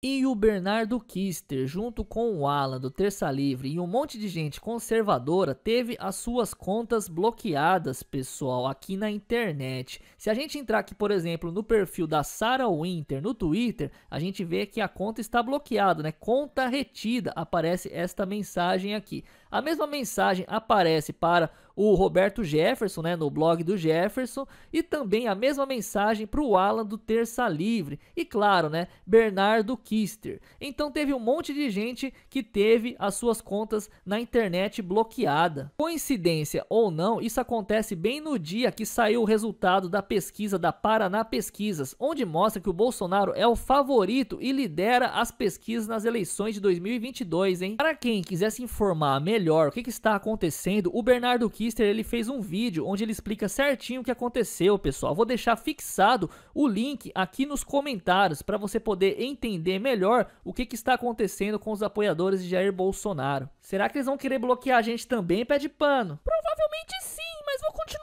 E o Bernardo Kister, junto com o Alan do Terça Livre e um monte de gente conservadora, teve as suas contas bloqueadas, pessoal, aqui na internet. Se a gente entrar aqui, por exemplo, no perfil da Sarah Winter no Twitter, a gente vê que a conta está bloqueada, né? Conta retida, aparece esta mensagem aqui. A mesma mensagem aparece para o Roberto Jefferson, né, no blog do Jefferson, e também a mesma mensagem para o Alan do Terça Livre, e claro, né, Bernardo Kister. Então teve um monte de gente que teve as suas contas na internet bloqueada. Coincidência ou não, isso acontece bem no dia que saiu o resultado da pesquisa da Paraná Pesquisas, onde mostra que o Bolsonaro é o favorito e lidera as pesquisas nas eleições de 2022, hein? Para quem quiser se informar melhor o que, que está acontecendo, o Bernardo Kister Mister ele fez um vídeo onde ele explica certinho o que aconteceu, pessoal. Vou deixar fixado o link aqui nos comentários para você poder entender melhor o que, que está acontecendo com os apoiadores de Jair Bolsonaro. Será que eles vão querer bloquear a gente também, pé de pano? Provavelmente sim, mas vou continuar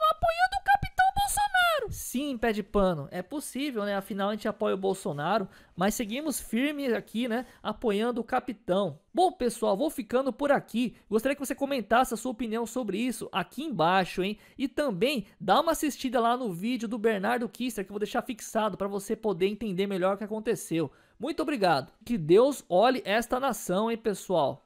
sim pé de pano. É possível, né? Afinal, a gente apoia o Bolsonaro, mas seguimos firmes aqui, né? Apoiando o capitão. Bom, pessoal, vou ficando por aqui. Gostaria que você comentasse a sua opinião sobre isso aqui embaixo, hein? E também dá uma assistida lá no vídeo do Bernardo Kister, que eu vou deixar fixado para você poder entender melhor o que aconteceu. Muito obrigado. Que Deus olhe esta nação, hein, pessoal?